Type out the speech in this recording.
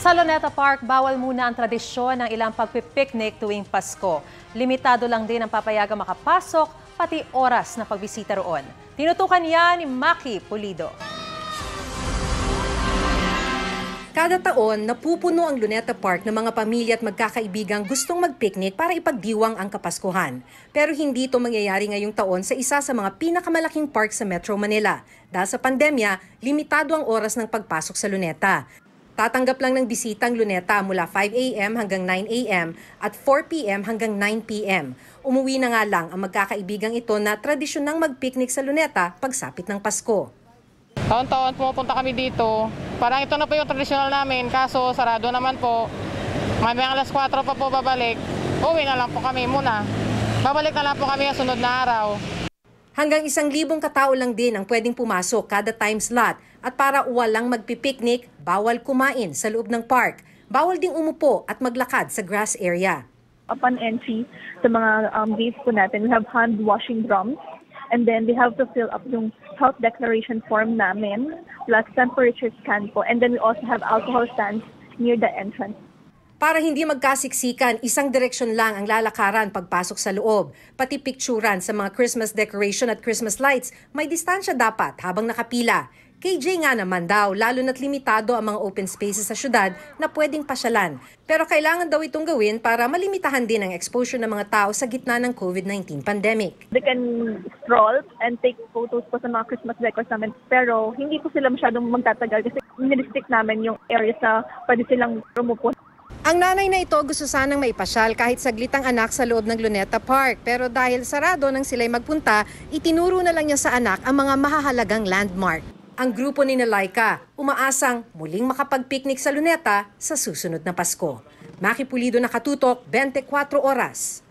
Sa Luneta Park, bawal muna ang tradisyon ng ilang pagpipiknik tuwing Pasko. Limitado lang din ang papayagang makapasok, pati oras na pagbisita roon. Tinutukan yan ni Maki Pulido. Kada taon, napupuno ang Luneta Park ng mga pamilya at magkakaibigang gustong magpiknik para ipagdiwang ang Kapaskuhan. Pero hindi ito mangyayari ngayong taon sa isa sa mga pinakamalaking park sa Metro Manila. Dahil sa pandemya, limitado ang oras ng pagpasok sa Luneta. Tatanggap lang ng bisitang luneta mula 5 a.m. hanggang 9 a.m. at 4 p.m. hanggang 9 p.m. Umuwi na nga lang ang magkakaibigang ito na tradisyon ng magpiknik sa luneta pagsapit ng Pasko. Taon-taon pumupunta kami dito. Parang ito na po yung tradisyonal namin kaso sarado naman po. Mamayang alas 4 pa po babalik. Uwi na lang po kami muna. Babalik na lang po kami ang sunod na araw. Hanggang isang libong katao lang din ang pwedeng pumasok kada time slot at para walang magpipiknik, bawal kumain sa loob ng park. Bawal ding umupo at maglakad sa grass area. Upon entry sa mga um, gates po natin, we have hand washing drums and then we have to fill up yung health declaration form namin plus temperature scan po and then we also have alcohol stands near the entrance. Para hindi magkasiksikan, isang direksyon lang ang lalakaran pagpasok sa loob. Pati picturan sa mga Christmas decoration at Christmas lights, may distansya dapat habang nakapila. KJ nga naman daw, lalo na't limitado ang mga open spaces sa syudad na pwedeng pasyalan. Pero kailangan daw itong gawin para malimitahan din ang exposure ng mga tao sa gitna ng COVID-19 pandemic. They can stroll and take photos po sa mga Christmas decors namin. Pero hindi po sila masyadong magtatagal kasi nilistick namin yung area sa pwede silang rumupo. Ang nanay na ito gusto sanang maipasyal kahit saglit ang anak sa loob ng Luneta Park pero dahil sarado nang sila'y magpunta, itinuro na lang niya sa anak ang mga mahahalagang landmark. Ang grupo ni Nalaika umaasang muling makapag-picnic sa Luneta sa susunod na Pasko. Maki Pulido nakatutok 24 oras.